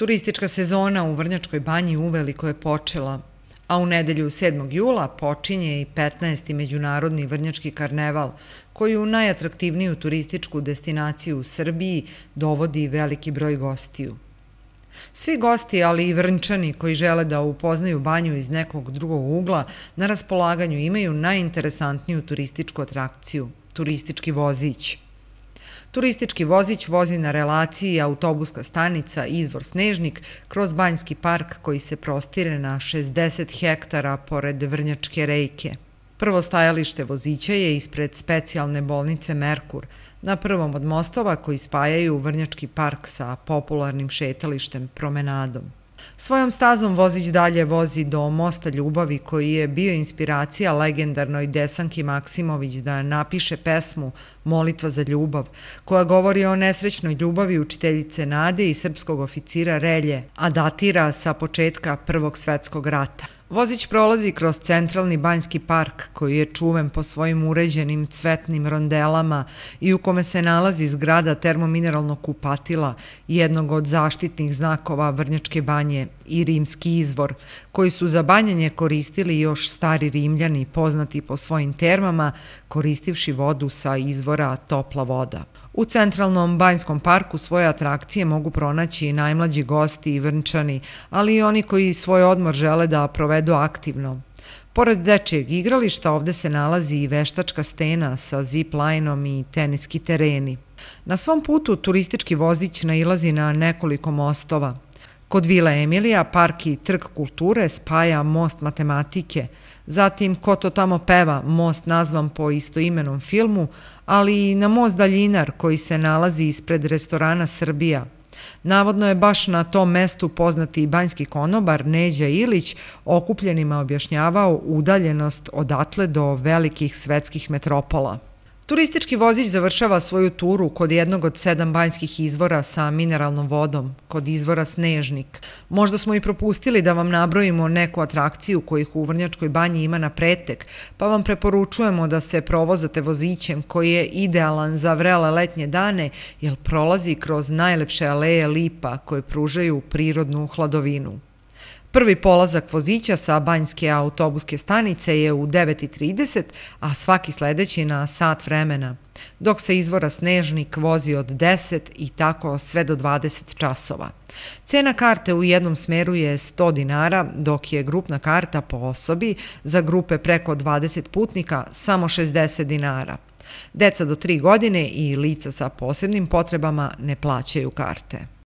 Turistička sezona u Vrnjačkoj banji uveliko je počela, a u nedelju 7. jula počinje i 15. Međunarodni Vrnjački karneval, koji u najatraktivniju turističku destinaciju u Srbiji dovodi veliki broj gostiju. Svi gosti, ali i vrnčani koji žele da upoznaju banju iz nekog drugog ugla, na raspolaganju imaju najinteresantniju turističku atrakciju – turistički vozić – Turistički vozić vozi na relaciji autobuska stanica Izvor Snežnik kroz Banjski park koji se prostire na 60 hektara pored Vrnjačke rejke. Prvo stajalište vozića je ispred specijalne bolnice Merkur, na prvom od mostova koji spajaju Vrnjački park sa popularnim šetalištem Promenadom. Svojom stazom vozić dalje vozi do Mosta ljubavi koji je bio inspiracija legendarnoj Desanki Maksimović da napiše pesmu Molitva za ljubav, koja govori o nesrećnoj ljubavi učiteljice Nade i srpskog oficira Relje, a datira sa početka Prvog svetskog rata. Vozić prolazi kroz centralni banjski park koji je čuven po svojim uređenim cvetnim rondelama i u kome se nalazi zgrada termomineralnog kupatila, jednog od zaštitnih znakova Vrnjačke banje i rimski izvor, koji su za banjanje koristili još stari rimljani poznati po svojim termama, koristivši vodu sa izvora topla voda. U centralnom Banjskom parku svoje atrakcije mogu pronaći i najmlađi gosti i vrnčani, ali i oni koji svoj odmor žele da provedu aktivno. Pored dečijeg igrališta ovde se nalazi i veštačka stena sa zip lajnom i teniski tereni. Na svom putu turistički vozić nailazi na nekoliko mostova – Kod Vila Emilija park i trg kulture spaja most matematike, zatim ko to tamo peva, most nazvan po istoimenom filmu, ali i na most Daljinar koji se nalazi ispred restorana Srbija. Navodno je baš na tom mestu poznati banjski konobar Neđa Ilić okupljenima objašnjavao udaljenost odatle do velikih svetskih metropola. Turistički vozić završava svoju turu kod jednog od sedam banjskih izvora sa mineralnom vodom, kod izvora Snežnik. Možda smo i propustili da vam nabrojimo neku atrakciju kojih u Vrnjačkoj banji ima na pretek, pa vam preporučujemo da se provozate vozićem koji je idealan za vrele letnje dane, jer prolazi kroz najlepše aleje lipa koje pružaju prirodnu hladovinu. Prvi polazak vozića sa banjske autobuske stanice je u 9.30, a svaki sledeći na sat vremena, dok se izvora Snežnik vozi od 10 i tako sve do 20 časova. Cena karte u jednom smeru je 100 dinara, dok je grupna karta po osobi za grupe preko 20 putnika samo 60 dinara. Deca do 3 godine i lica sa posebnim potrebama ne plaćaju karte.